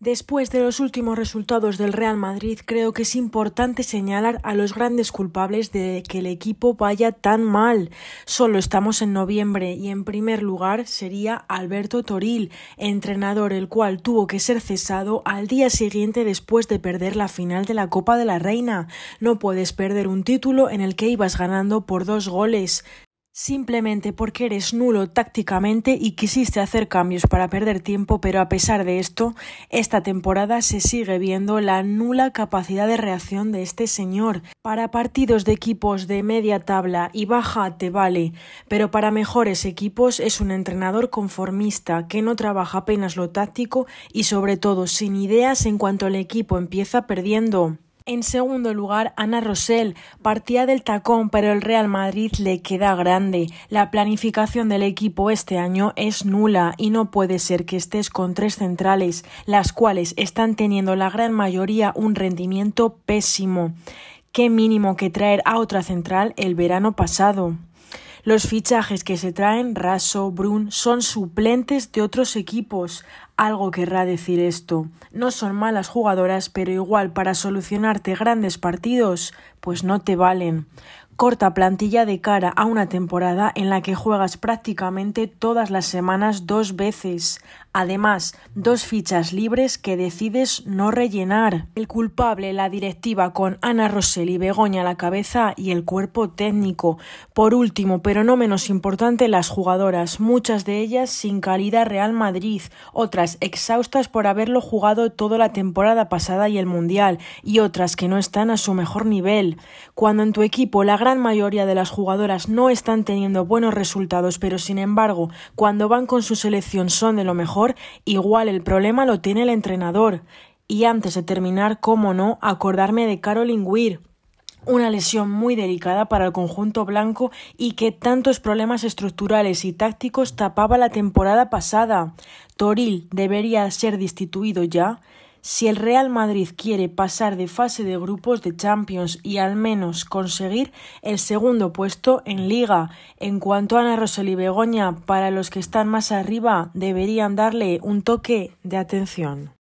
Después de los últimos resultados del Real Madrid, creo que es importante señalar a los grandes culpables de que el equipo vaya tan mal. Solo estamos en noviembre y en primer lugar sería Alberto Toril, entrenador el cual tuvo que ser cesado al día siguiente después de perder la final de la Copa de la Reina. No puedes perder un título en el que ibas ganando por dos goles. Simplemente porque eres nulo tácticamente y quisiste hacer cambios para perder tiempo, pero a pesar de esto, esta temporada se sigue viendo la nula capacidad de reacción de este señor. Para partidos de equipos de media tabla y baja te vale, pero para mejores equipos es un entrenador conformista que no trabaja apenas lo táctico y sobre todo sin ideas en cuanto el equipo empieza perdiendo. En segundo lugar, Ana Rosell partía del tacón, pero el Real Madrid le queda grande. La planificación del equipo este año es nula y no puede ser que estés con tres centrales, las cuales están teniendo la gran mayoría un rendimiento pésimo. Qué mínimo que traer a otra central el verano pasado. Los fichajes que se traen, Raso, Brun, son suplentes de otros equipos. Algo querrá decir esto. No son malas jugadoras, pero igual para solucionarte grandes partidos, pues no te valen corta plantilla de cara a una temporada en la que juegas prácticamente todas las semanas dos veces. Además, dos fichas libres que decides no rellenar. El culpable, la directiva con Ana Rosell y Begoña a la cabeza y el cuerpo técnico. Por último, pero no menos importante, las jugadoras, muchas de ellas sin calidad Real Madrid, otras exhaustas por haberlo jugado toda la temporada pasada y el Mundial, y otras que no están a su mejor nivel. Cuando en tu equipo la gran mayoría de las jugadoras no están teniendo buenos resultados, pero sin embargo, cuando van con su selección son de lo mejor, igual el problema lo tiene el entrenador. Y antes de terminar, cómo no, acordarme de Caroline Weir una lesión muy delicada para el conjunto blanco y que tantos problemas estructurales y tácticos tapaba la temporada pasada. Toril debería ser destituido ya si el Real Madrid quiere pasar de fase de grupos de Champions y al menos conseguir el segundo puesto en Liga, en cuanto a Ana y Begoña, para los que están más arriba deberían darle un toque de atención.